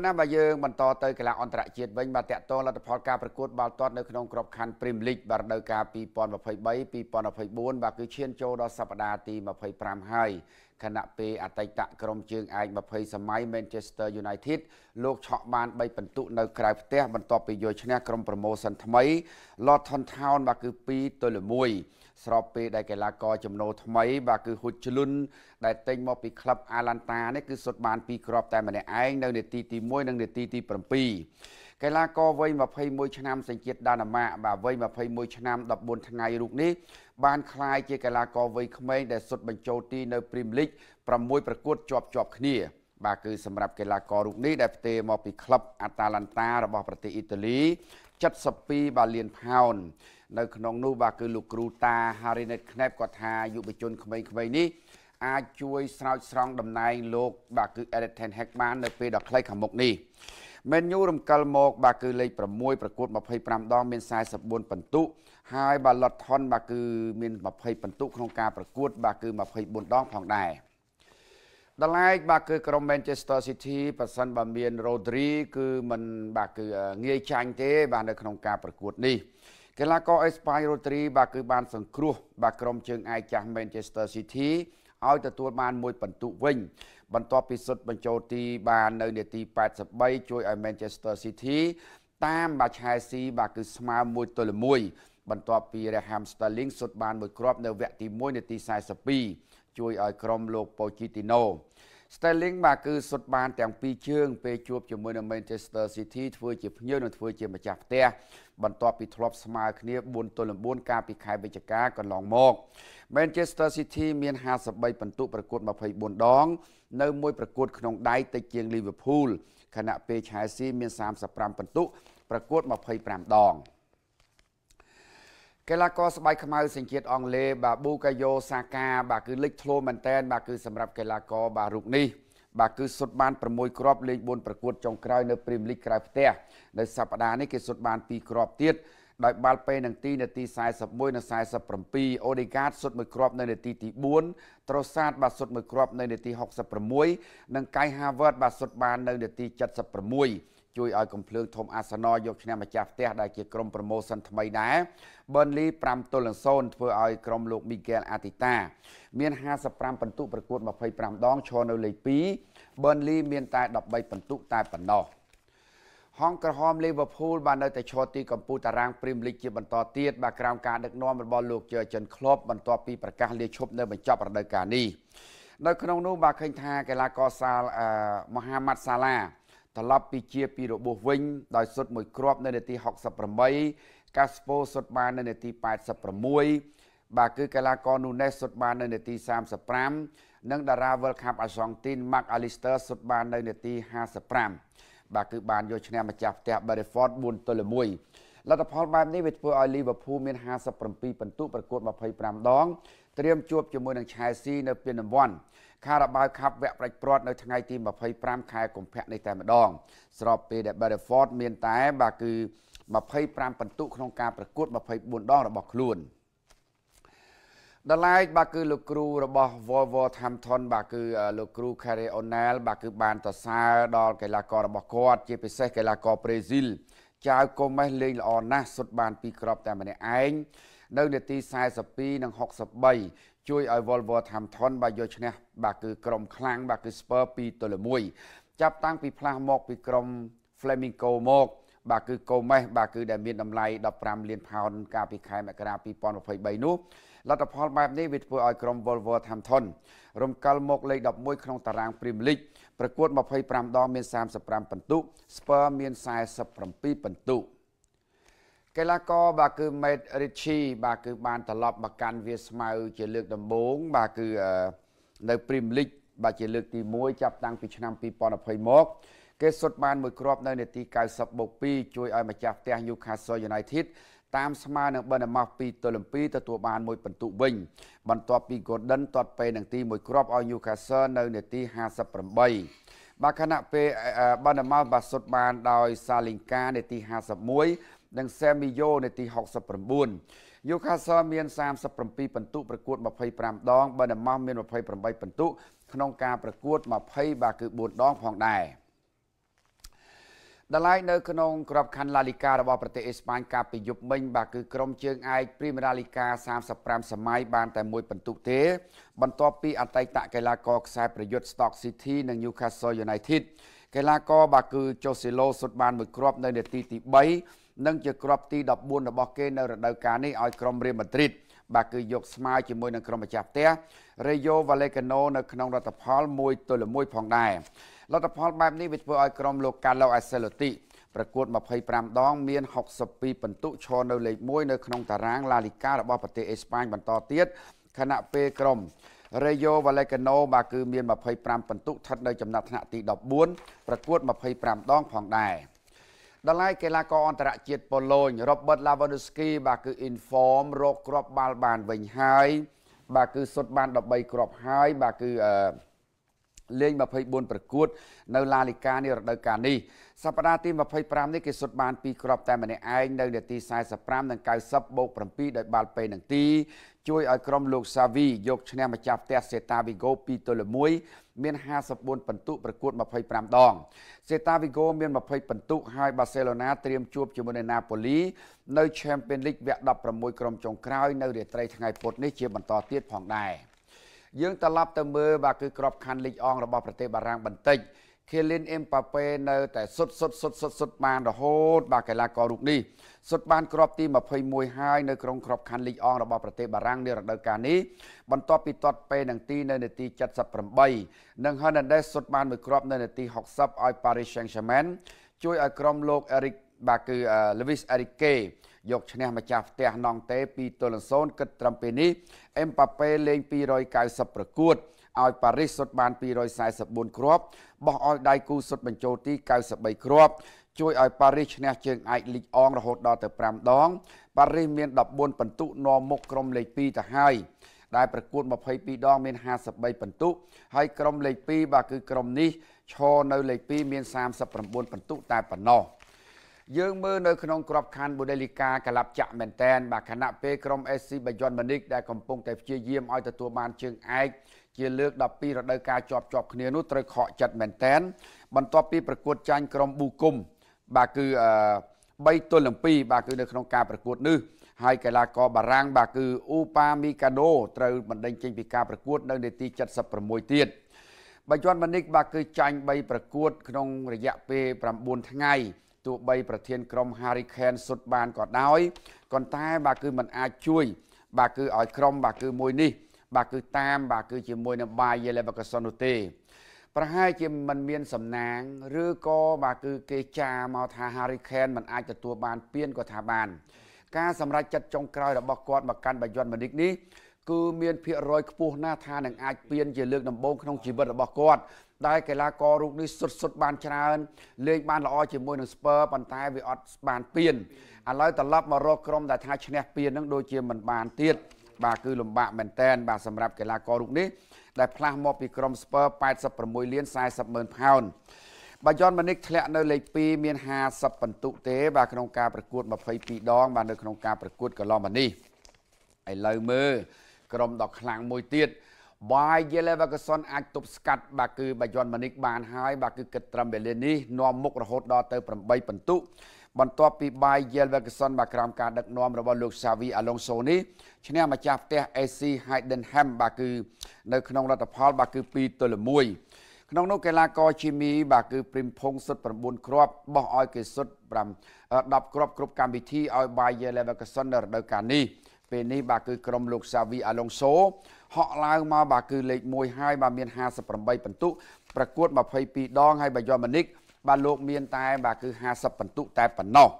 នណាបើយើងបន្តទៅកីឡាអន្តរជាតិវិញបាទតកតលទ្ធផលការប្រកួតបាល់ទាត់នៅក្នុងក្របខ័ណ្ឌ Premier League បាទរដូវកាល2023 2024បាទគឺឈានចូលដល់សប្តាហ៍ទី25ហើយខណៈពេលអតីតក្រុមជើងឯក20សម័យ Manchester United លោកឆក់បាន3ពិន្ទុនៅក្រៅផ្ទះបន្ទាប់ពីយកឈ្នះក្រុម Promotion ថ្មី Luton Town បាទគឺ2ទល់1ស្របពេលដែលកីឡាករចំណូលថ្មីបាទគឺហ៊ុចជ្លុនដែលតែងមកពីក្លឹប Atlanta នេះគឺសុទ្ធបាន2គ្រាប់តែម្នាក់ឯងនៅនាទីទី1និងនាទីទី7កីឡាករវ័យ21ឆ្នាំសញ្ជាតិដាណាម៉ាកបាទវ័យ21ឆ្នាំ14ថ្ងៃរូបនេះបានក្លាយជាកីឡាករវ័យក្មេងដែលសុទ្ធបញ្ចូលទីនៅព្រីមលីក6ប្រកួតជាប់ជាប់គ្នា បាទគឺសម្រាប់កីឡាកររូបនេះដែលផ្ទេរមកពីក្លឹបអាតាឡាន់តារបស់ប្រទេសអ៊ីតាលី72បាលានផោននៅក្នុងនោះបាទគឺលោកគ្រូតា Harinet Knep គាត់ថាយុវជនក្មេងៗនេះ អាចជួយស្រោចស្រង់តំណែងលោក បាទគឺ Eric Ten Hag បាននៅពេលដ៏ខ្លីខាងមុខនេះមែនយូរំកិលមកបាទគឺលេខ6ប្រកួត25ដងមាន44ពិន្ទុហើយបាទលុតថនបាទគឺមាន20ពិន្ទុក្នុងការប្រកួតបាទគឺ24ដងផងដែរដល់ឡែកបាទគឺក្រុម Manchester City ប៉ះសិនបើមាន Rodri គឺมันបាទគឺងាយចាញ់ទេបាទនៅក្នុងការប្រកួតនេះកីឡាករអេស្ប៉ាញ Rodri បាទគឺបាន សង្គ្រោះបាទក្រុមជើងឯកចាស់ Manchester City ឲ្យទទួលបានមួយពិន្ទុវិញបន្ទាប់ពីសុទ្ធបញ្ចូលទីបាននៅនាទី83ជួយឲ្យ Manchester City តាមបាឆែស៊ីបាទគឺស្មើ1ទល់1បន្ទាប់ពី Raheem Sterling សុទ្ធបានមួយគ្រាប់នៅវគ្គទី1នាទី42ជួយឲ្យក្រុមលោក Pochettino Sterling បាទគឺសុទ្ធបានទាំងពីរជើង ពេលជួបជាមួយនឹង Manchester City ធ្វើជាភ្ញៀវនិងធ្វើជាម្ចាស់ផ្ទះបន្ទាប់ពីធ្លាប់ស្មើគ្នា4ទល់9កាលពីខែវិច្ឆិកាកន្លងមក Manchester City មាន53ពិន្ទុប្រកួត24ដងនៅមួយប្រកួតក្នុងដៃតិចជាងលីវើពូលខណៈពេលឆែលស៊ីមាន35ពិន្ទុ ប្រកួត25ដងកីឡាករស្បែកខ្មៅសញ្ជាតិអង់គ្លេសបាទប៊ូកាយ៉ូសាកាបាទគឺលេចធ្លោមែនតែនបាទគឺសម្រាប់កីឡាករបាទរូបនេះបាទគឺសុទ្ធបាន6គ្រាប់លេង4ប្រកួតចុងក្រោយនៅព្រីមលីកក្រៅផ្ទះនៅសប្តាហ៍នេះគេសុទ្ធបាន2គ្រាប់ទៀតដោយបាល់ពេនឹងទីនាទី41និង47អូដេកាតសុទ្ធមួយគ្រាប់នៅនាទីទី4ត្រូសាត បាទសុទ្ធមួយគ្រាប់នៅនាទី66និងកៃហាវើតបាទសុទ្ធបាននៅនាទី76ជួយឲ្យកំភ្លើងធំអាសនយកឆ្នាំម្ចាស់ផ្ទះដែលជាក្រុមប្រម៉ូសិនថ្មីដែរ Burnley 5ទល់នឹង0ធ្វើឲ្យក្រុមលោក Miguel Arteta មាន55ពិន្ទុប្រកួត25ដងឈរនៅលេខ2 Burnley មានតែ13ពិន្ទុតែប៉ុណ្ណោះ។ហងក្រហម Liverpool បាននៅតែឈរទីកំពូលតារាង Premier League ជាបន្តទៀតបាទក្រោមការដឹកនាំរបស់លោក Jurgen Klopp បន្ទាប់ពីប្រកាសលាឈប់នៅបញ្ចប់រដូវកាលនេះនៅក្នុងនោះ បាទឃើញថាកីឡាករសាលមហាម៉ាត់សាឡាត្រឡប់ពីជាពីរបួសវិញដោយសុទ្ធមួយគ្រាប់នៅនាទី68កាស្ពូសុទ្ធបាននៅនាទី86បាទគឺកីឡាករ Nunes សុទ្ធបាននៅនាទី35និង តារា World Cup អាសង់ទីន Mark Alister សុទ្ធបាននៅនាទី55បាទគឺបានយកឈ្នះម្ចាស់ផ្ទះ Brentford 4ទល់1លទ្ធផលបែបនេះវាធ្វើឲ្យ Liverpool មាន57ពិន្ទុប្រកួត25ដងត្រៀមជួបជាមួយនឹង Chelsea នៅពានរង្វាន់ Carabao Cup វគ្គប្រាច់ព្រាត់នៅថ្ងៃទី25ខែកុម្ភៈនេះតែម្ដង ស្របពេលដែល Brentford មានតែ បាទគឺ25ពិន្ទុក្នុងការប្រកួត24ដងរបស់ខ្លួន។ដល់ឡែកបាទគឺលោកគ្រូរបស់ Wolverhampton បាទគឺលោកគ្រូ Carey Onal បាទគឺបានសរសើរដល់កីឡាកររបស់គាត់ជាពិសេសកីឡាករប្រេស៊ីលចៅកូមេសលេងល្អណាស់សុទ្ធបានពីរគ្រាប់តែម្នាក់ឯងនៅនាទី42និង63ជួយឲ្យ Wolverhampton បាទយកឈ្នះបាទគឺក្រុមខ្លាំងបាទគឺ Spurs 2ទល់1ចាប់តាំងពីផ្លាស់មក ពីក្រុម Flamingo មក បាទគឺ Gomez បាទគឺដែលមានតម្លៃ15លានផោនកាលពីខែមករា2023នោះលទ្ធផលបែបនេះវាធ្វើឲ្យក្រុម Wolverhampton រំកិលមកលេខ11ក្នុងតារាង Premier League ប្រកួត25ដងមាន35ពិន្ទុ Spurs មាន47ពិន្ទុកីឡាករបាទគឺ Matt Ritchie បាទគឺបានត្រឡប់មកកាន់វាស្មៅជាលើកដំបូងបាទគឺនៅ Premier League បាទជា លើកទី1ចាប់តាំងពីឆ្នាំ2020មកគេសុទ្ធបានមួយគ្រាប់នៅនាទី 90+2 ជួយឲ្យម្ចាស់ផ្ទះ Newcastle United តាមស្មើនឹងបិណ្ឌម៉ោស2ទល់7ទទួលបានមួយពិន្ទុវិញ បន្ទាប់ពី Golden ទាត់ពេលនឹងទី1គ្រាប់ឲ្យ Newcastle នៅនាទី58បាទខណៈពេលបិណ្ឌម៉ោសបាសុតបានដោយសាលីងកានាទី51និងសេមីយ៉ូនាទី69 Newcastle មាន37ពិន្ទុប្រកួត25ដងបិណ្ឌម៉ោសមាន28ពិន្ទុក្នុងការប្រកួត20បាទគឺ4ដងផងដែរ។ដល់ឡែកនៅក្នុងក្របខ័ណ្ឌឡាលីការបស់ប្រទេសអេស្ប៉ាញកាលពីយប់មិញបាទគឺក្រុមជើងឯកព្រីមៀរ៉ាលីកា35សម័យបានតែមួយពិន្ទុទេបន្ទាប់ពីអតីតកីឡាករខ្សែប្រយុទ្ធ Stoke City និង Newcastle United កីឡាករបាទគឺ Joselo សុទ្ធបានមួយគ្រាប់នៅនាទីទី3និងជាគ្រាប់ទី14របស់គេនៅរដូវកាលនេះឲ្យក្រុមរៀលម៉ាឌ្រីដបាទគឺយកស្មើជាមួយនឹងក្រុមម្ចាស់ផ្ទះ Rayo Vallecano នៅក្នុងលទ្ធផល1ទល់1ផងដែរលទ្ធផលបែបនេះវាធ្វើឲ្យក្រុមលោក Carlo Ancelotti ប្រកួត25ដងមាន62ពិន្ទុឈរនៅលេខ1នៅក្នុងតារាង La Liga របស់ប្រទេសអេស្ប៉ាញបន្តទៀតខណៈពេលក្រុម Rayo Vallecano បាទគឺមាន25ពិន្ទុស្ថិតនៅចំណាត់ថ្នាក់ទី14ប្រកួត25ដងផងដែរ។ដល់ឡៃកីឡាករអន្តរជាតិប៉ូឡូញ Robert Lewandowski បាទគឺ inform រកគ្រាប់ បាល់បានវិញហើយបាទគឺសុទ្ធបាន13គ្រាប់ហើយបាទគឺអឺលេង24ប្រកួតនៅឡាលីកានេះរដូវកាលនេះសប្តាហ៍ទី25នេះគេសុទ្ធបាន2គ្រាប់តែម្នាក់ឯងនៅនាទី45និង90បូក7ដោយបាល់ពេលនឹងទីជួយឲ្យក្រុមលោកសាវីយកឈ្នះម្ចាស់ផ្ទះសេតាវីហ្គោ2ទល់1មាន54ពិន្ទុប្រកួត25ដងសេតាវីហ្គោមាន20ពិន្ទុហើយបាសេឡូណា ត្រៀមជួបជាមួយនៅណាប៉ូលី នៅ Champions League វគ្គ16ក្រុមចុងក្រោយ នៅរាត្រីថ្ងៃពុធនេះជាបន្តទៀតផងដែរ។យើងត្រឡប់ទៅមើលបាទគឺក្របខ័ណ្ឌលីកអងរបស់ប្រទេសបារាំងបន្តិចខេលីនអេមប៉ាប៉េនៅតែសុទ្ធសុទ្ធសុទ្ធសុទ្ធសុទ្ធបានរហូតបាទកីឡាកររូបនេះសុទ្ធបានក្របទី21ហើយនៅក្នុងក្របខ័ណ្ឌលីកអងរបស់ប្រទេសបារាំងនារដូវកាលនេះបន្ទាប់ពីទាត់ពេនឹងទី នៅនាទី78និង Hernandez សុទ្ធបានមួយគ្រាប់ នៅនាទី60ឲ្យ Paris Saint-Germain ជួយឲ្យក្រុមលោក Eric បាទគឺ Luis Enrique យកឈ្នះម្ចាស់ផ្ទះណង់តេ2ទល់0គិតត្រឹមពេលនេះអេមប៉ាប៉េលេង290ប្រកួតឲ្យប៉ារីសសុទ្ធបាន244គ្រាប់បោះឲ្យដៃគូសុទ្ធបញ្ចូលទី93គ្រាប់ជួយឲ្យប៉ារីសឈ្នះ ជើងអាចលីកអងរហូតដល់ទៅ5ដងប៉ារីសមាន14ពិន្ទុនាំមុខក្រុមលេខ2ទៅហើយដែលប្រកួត22ដងមាន53ពិន្ទុហើយក្រុមលេខ2បាទគឺក្រុមនេះឈរនៅលេខ2មាន39ពិន្ទុតែប៉ុណ្ណោះ។យើងមើលនៅក្នុងក្របខ័ណ្ឌបូដេលីកាកលាប់ចាក់មែនតែនបាទខណៈពេលក្រុម SC បាយ័នម៉ូនីកដែលកំពុងតែព្យាយាមឲ្យទទួលបានជើងឯកជាលើក12រដូវកាលជាប់ជាប់គ្នានោះត្រូវខកចិត្តមែនតែនបន្ទាប់ពីប្រកួតចាញ់ក្រុមប៊ូគុំបាទគឺ3ទល់នឹង2បាទគឺនៅក្នុងការប្រកួតនេះហើយកីឡាករបារាំងបាទគឺអ៊ូប៉ាមីកាដូត្រូវបណ្ដេញចេញពីការប្រកួតនៅនាទី76ទៀតបាយ័នម៉ូនីកបាទគឺចាញ់3ប្រកួតក្នុងរយៈពេល9ថ្ងៃទោះបីប្រធានក្រុម Hurricane សុទ្ធបានក៏ដោយប៉ុន្តែបាទគឺมันអាចជួយ បាទគឺឲ្យក្រុមបាទគឺមួយនេះបាទគឺតាមបាទគឺជាមួយនឹងបាយយេលេបកសុននោះទេប្រហែលជាมันមានសំណាង ឬក៏បាទគឺគេចាមកថា Hurricane มันអាចទទួលបានពៀនក៏ថាបាន ការសម្រេចចិត្តចុងក្រោយរបស់គាត់មកកាន់បាយ័នមនិកនេះគឺមានភាគរយខ្ពស់ណាស់ថានឹងអាចពៀនជាលើកដំបូងក្នុងជីវិតរបស់គាត់ដែលកីឡាកររូបនេះសុទ្ធសុទ្ធបានច្រើនលេងបានល្អជាមួយនឹង Spurs ប៉ុន្តែវាអត់បានពៀនឥឡូវត្រឡប់មករកក្រុមដែលថាឈ្នះពៀននឹងដូចជាមិនបានទៀតបាទគឺលំបាកមែនតែន បាទសម្រាប់កីឡាកររូបនេះដែលផ្លាស់មកពីក្រុម Spurs 86លាន40ម៉ឺនផោនបាទយ៉នម៉ានិកធ្លាក់នៅលេខ2មាន50ពិន្ទុទេ បាទក្នុងការប្រកួត22ដង បាទនៅក្នុងការប្រកួតកន្លងមកនេះឥឡូវមើលក្រុមដ៏ខ្លាំងមួយទៀតបាយយេលេវ៉ាកសុនអាចទប់ស្កាត់បាទគឺបាយ័នម៉ានិកបានហើយបាទគឺគិតត្រឹមវេលានេះនាំមុខរហូតដល់ទៅ8ពិន្ទុបន្ទាប់ពីបាយយេលវ៉ាកសុនបាទក្រោមការដឹកនាំរបស់លោកសាវីអាឡុងសូនេះឈ្នះម្ចាស់ផ្ទះ AC Heidenheim បាទគឺនៅក្នុងលទ្ធផលបាទគឺ2ទល់1ក្នុងនោះកីឡាករជីមីបាទគឺព្រីមភុងសុទ្ធ9គ្រាប់បោះឲ្យគេសុទ្ធ5 10គ្រាប់គ្រប់កម្មវិធីឲ្យបាយយេលេវ៉ាកសុននៅរដូវកាលនេះពេលនេះបាទគឺក្រុមលោកសាវីអាឡុងសូ ហក់ឡើងមកបាទគឺលេខ1ហើយបាទមាន58ពិន្ទុប្រកួត22ដងហើយបាទយ៉ូម៉ានិកបាទលោកមាន តែ បាទគឺ50ពិន្ទុតែប៉ុណ្ណោះ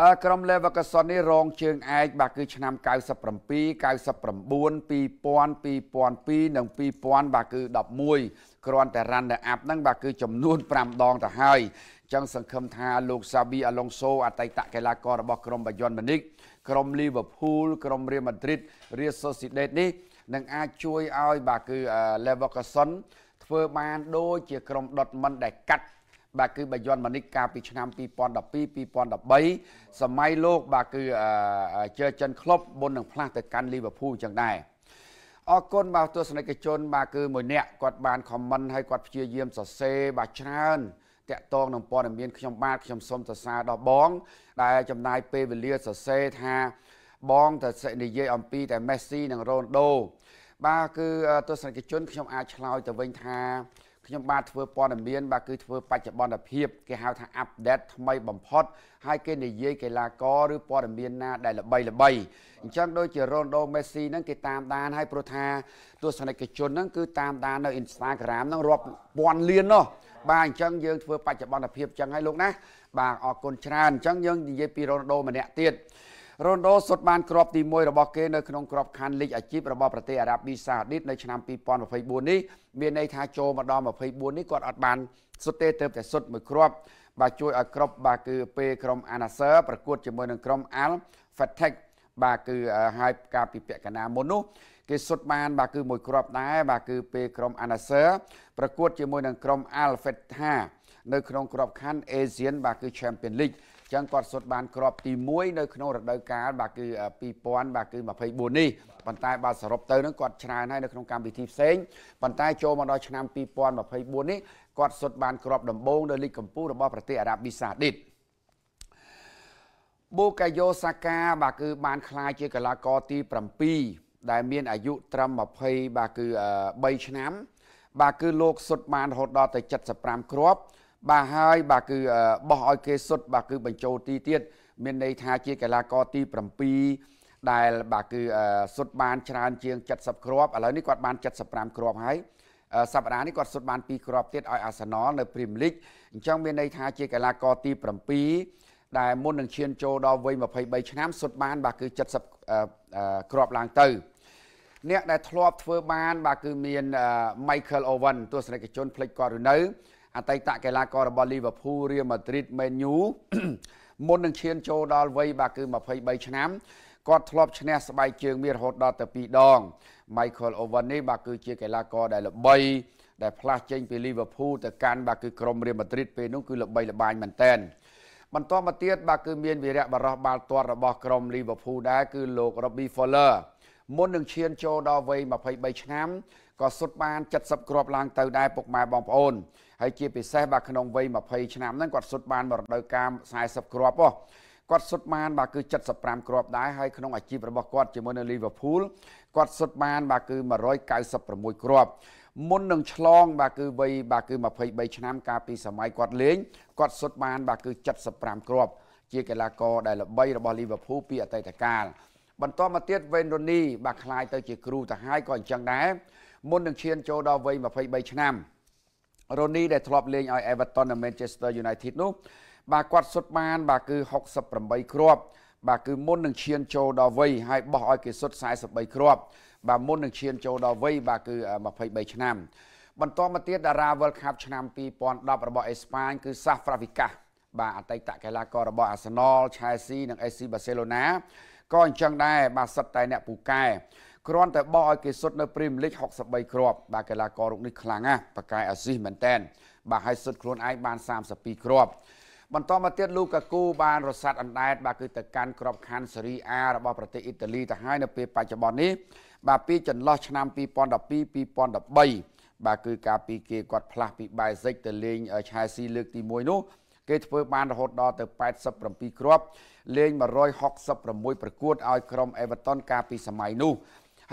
អឺក្រុម Leverkusen នេះរង ជើងឯកបាទគឺឆ្នាំ97 99 2000 2002និង2000បាទគឺ11គ្រាន់តែ runner up ហ្នឹងបាទគឺចំនួន5ដងទៅហើយអញ្ចឹងសង្ឃឹមថាលោក Xabi Alonso អតីតកីឡាកររបស់ក្រុម Bayern Munich ក្រុមលីវើពូលក្រុមរៀលម៉ាឌ្រីតរៀលសូស៊ីដេតនេះនឹងអាចជួយឲ្យបាទគឺ Leverkusen ធ្វើបានដូចជា ក្រុម Dortmund ដែលកាត់ បាទគឺបាយ័នម៉ានិកកាលពីឆ្នាំ2012 2013សម័យលោក បាទគឺជើចិនក្លុបមុននឹងផ្លាស់ទៅកាន់លីវើពូលចឹងដែរអរគុណបាទទស្សនិកជន បាទគឺមួយអ្នកគាត់បានខមមិនឲ្យគាត់ព្យាយាមសរសេរបាទច្រើនតកតងនឹងព័ត៌មានខ្ញុំបាទខ្ញុំសូមសរសើរដល់បង ដែលចំណាយពេលវេលាសរសេរថាបងតែនិយាយអំពីតែមេស៊ីនិងរ៉ូនដូបាទគឺទស្សនិកជន ខ្ញុំអាចឆ្លើយទៅវិញថាខ្ញុំបាទធ្វើព័ត៌មានបាទគឺធ្វើបច្ចុប្បន្នភាពគេហៅថា update ថ្មីបំផុតហើយគេនិយាយកីឡាករឬព័ត៌មានណាដែលល្បី ល្បីអញ្ចឹងដូចជា Ronaldo Messi ហ្នឹងគេតាមដានហើយព្រោះថាទស្សនិកជនហ្នឹងគឺតាមដាននៅ Instagram ហ្នឹងរាប់ពាន់លាននោះបាទអញ្ចឹងយើងធ្វើបច្ចុប្បន្នភាពអញ្ចឹងហើយលោកណាបាទអរគុណច្រើនអញ្ចឹងយើងនិយាយពីរ៉ូណាល់ដូម្នាក់ទៀតរ៉ូណាល់ដូសុទ្ធបានគ្រាប់ទី1របស់គេនៅក្នុងក្របខ័ណ្ឌលីកអាជីពរបស់ប្រទេសអារ៉ាប៊ីសាអូឌីតនៅឆ្នាំ2024នេះមានន័យថាចូលមកដល់24នេះគាត់អត់បានសុទ្ធទេទៅតែសុទ្ធមួយគ្រាប់ បាទជួយឲ្យក្រុមបាទគឺពេលក្រុម Anaser ប្រកួតជាមួយនឹងក្រុម Al Fateh បាទគឺហើយការពីពាក់កណ្ដាលមុននោះគេសុទ្ធបានបាទគឺមួយគ្រាប់ដែរបាទគឺពេលក្រុម Anasir ប្រកួតជាមួយនឹងក្រុម Al Fetha នៅក្នុងក្របខ័ណ្ឌ ASEAN បាទគឺ Champion League ចឹងគាត់សុទ្ធបានក្របទី1នៅក្នុងរដូវកាលបាទគឺ2000បាទគឺ24នេះប៉ុន្តែបាទសរុបទៅនឹងគាត់ច្រើនហើយនៅក្នុងកម្មវិធីផ្សេងប៉ុន្តែចូលមកដល់ឆ្នាំ2024នេះគាត់សុទ្ធបានក្របដំបូងនៅលីកកំពូលរបស់ប្រទេសអារ៉ាប៊ីសាឌីតបូកាយ៉ូសាកាបាទគឺ បានក្លាយជាកីឡាករទី7ដែលមានអាយុត្រឹម20បាទគឺ3ឆ្នាំ បាទគឺលោកសុទ្ធបានរហូតដល់ទៅ75គ្រាប់បាទហើយ បាទគឺបោះឲ្យគេសុទ្ធបាទគឺបញ្ចូលទីទៀតមានន័យថាជាកីឡាករទី7ដែលបាទគឺសុទ្ធបានច្រើនជាង70គ្រាប់ឥឡូវនេះគាត់បាន75គ្រាប់ហើយសប្តាហ៍នេះគាត់សុទ្ធបាន2គ្រាប់ទៀតឲ្យអាសនលនៅព្រីមលីកអញ្ចឹងមានន័យថាជាកីឡាករទី7ដែលមុននឹងឈានចូលដល់វ័យ23ឆ្នាំសុទ្ធបាន បាទគឺ70ក្របឡើងទៅអ្នកដែលធ្លាប់ធ្វើបានបាទគឺមាន Michael Owen ទស្សនិកជនផ្លេចគាត់ឬនៅអតីតកីឡាកររបស់ Liverpool Real Madrid Man U មុននឹងឈានចូលដល់វ័យបាទគឺ23ឆ្នាំគាត់ធ្លាប់ឈ្នះស្បែកជើងមានរហូតដល់ទៅ2ដង Michael Owen នេះបាទគឺជាកីឡាករដែលល្បីដែលផ្លាស់ចេញពី Liverpool ទៅកាន់បាទគឺក្រុម Real Madrid ពេលនោះគឺល្បីល្បាញមែនតើបន្ទាប់មកទៀតបាទគឺមានវីរៈបរោះបាល់ទាត់របស់ក្រុមលីវើពូលដែរគឺលោក Robbie Fowler មុននឹងឈានចូលដល់វ័យ23ឆ្នាំក៏សុទ្ធបាន70គ្រាប់ឡើងទៅដែរពុកម៉ែបងប្អូនហើយជាពិសេសបាទក្នុងវ័យ20ឆ្នាំហ្នឹងគាត់សុទ្ធបានមករដូវកាល40គ្រាប់ហ៎គាត់សុទ្ធបានបាទគឺ75គ្រាប់ដែរហើយក្នុងអាជីពរបស់គាត់ជាមួយនៅលីវើពូលគាត់សុទ្ធបានបាទគឺ196គ្រាប់មុននឹងឆ្លងបាទគឺវ័យបាទគឺ23ឆ្នាំកាលពីសម័យគាត់លេងគាត់សុទ្ធបានបាទគឺ75គ្រាប់ជាកីឡាករដែលល្បីរបស់ Liverpool ពីអតីតកាលបន្តមកទៀត Wayne Rooney បាទคล้ายទៅជាគ្រូទៅហើយក៏អញ្ចឹងដែរមុននឹងឈានចូលដល់វ័យ23ឆ្នាំ Rooney ដែលធ្លាប់លេងឲ្យ Everton និង Manchester United នោះបាទគាត់សុទ្ធបានបាទគឺ68គ្រាប់បាទគឺមុននឹងឈានចូលដល់វ័យហើយបោះឲ្យគេសុទ្ធ43គ្រាប់បាទមុននឹងឈានចូលដល់វ័យបាទគឺ23ឆ្នាំ បន្តមកទៀតតារា World Cup ឆ្នាំ2010របស់អេស្ប៉ាញគឺសាហ្វ្រាវីកាបាទអតីតកីឡាកររបស់ Arsenal Chelsea និង AC Barcelona ក៏អញ្ចឹងដែរបាទសិតតែអ្នកពូកែគ្រាន់តែបោះឲ្យគេសុទ្ធនៅ Premier League 63គ្រាប់បាទកីឡាកររូបនេះខ្លាំងណាស់ប៉ាកាយអាស៊ីសមែនតែនបាទឲ្យសុទ្ធខ្លួនឯងបាន32គ្រាប់បន្តមកទៀតលូកាគូបានរសាត់អណ្ដែតបាទគឺទៅកាន់ក្របខ័ណ្ឌសេរីអារបស់ប្រទេសអ៊ីតាលីទៅហើយនៅពេលបច្ចុប្បន្ននេះបាទពីចន្លោះឆ្នាំ2012 2013បាទគឺការពីគេគាត់ផ្លាស់ពីបែសិចទៅលេងឆែស៊ីលើកទី1នោះ គេធ្វើបានរហូតដល់ទៅ87គ្រាប់លេង166ប្រកួតឲ្យក្រុម Everton កាលពីសម័យនោះ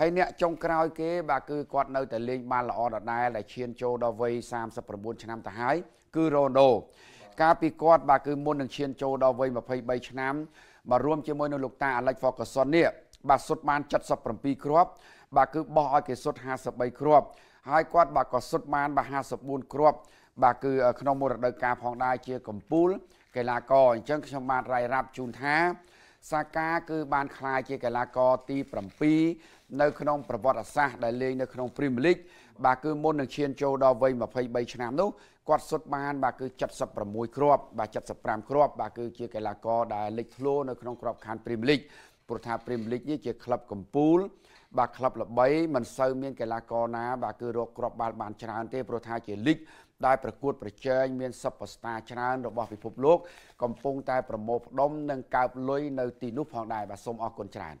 ហើយអ្នកចុងក្រោយគេបាទគឺគាត់នៅតែលេង បានល្អដដែលដែលឈានចូលដល់វ័យ39ឆ្នាំទៅហើយគឺរ៉ូណូកាលពីគាត់បាទគឺមុននឹងឈាន ចូលដល់វ័យ23ឆ្នាំមករួមជាមួយនឹងលោកតា Alex Ferguson នេះបាទសុទ្ធបាន77គ្រាប់ បាទគឺបោះឲ្យគេសុទ្ធ53គ្រាប់ ហើយគាត់បាទក៏សុទ្ធបានបាទ54គ្រាប់បាទគឺ ក្នុងមួយរដូវកាលផងដែរជាកម្ពូលកីឡាករអញ្ចឹងខ្ញុំបានរាយរាប់ជូនថា សាកាគឺ បានក្លាយជា កីឡាករទី7នៅក្នុងប្រវត្តិសាស្ត្រដែលលេងនៅក្នុងព្រីមៀរលីកបាទគឺមុននឹងឈានចូលដល់វ័យ23ឆ្នាំនោះគាត់សុទ្ធបានបាទគឺ76គ្រាប់បាទ75គ្រាប់បាទគឺជាកីឡាករដែលលេចធ្លោនៅក្នុងក្របខ័ណ្ឌព្រីមៀរលីកព្រោះថា Premier League នេះជាក្លឹបកំពូលបាទក្លឹបល្បីមិនសូវមានកីឡាករណា បាទគឺរកគ្រាប់បាល់បានច្រើនទេព្រោះថាជាលីកដែលប្រកួតប្រជែងមានសុបស្តាច្រើនរបស់ពិភពលោកកំពុងតែប្រមូលផ្ដុំនិងកើបលុយនៅទីនោះផងដែរបាទសូមអរគុណច្រើន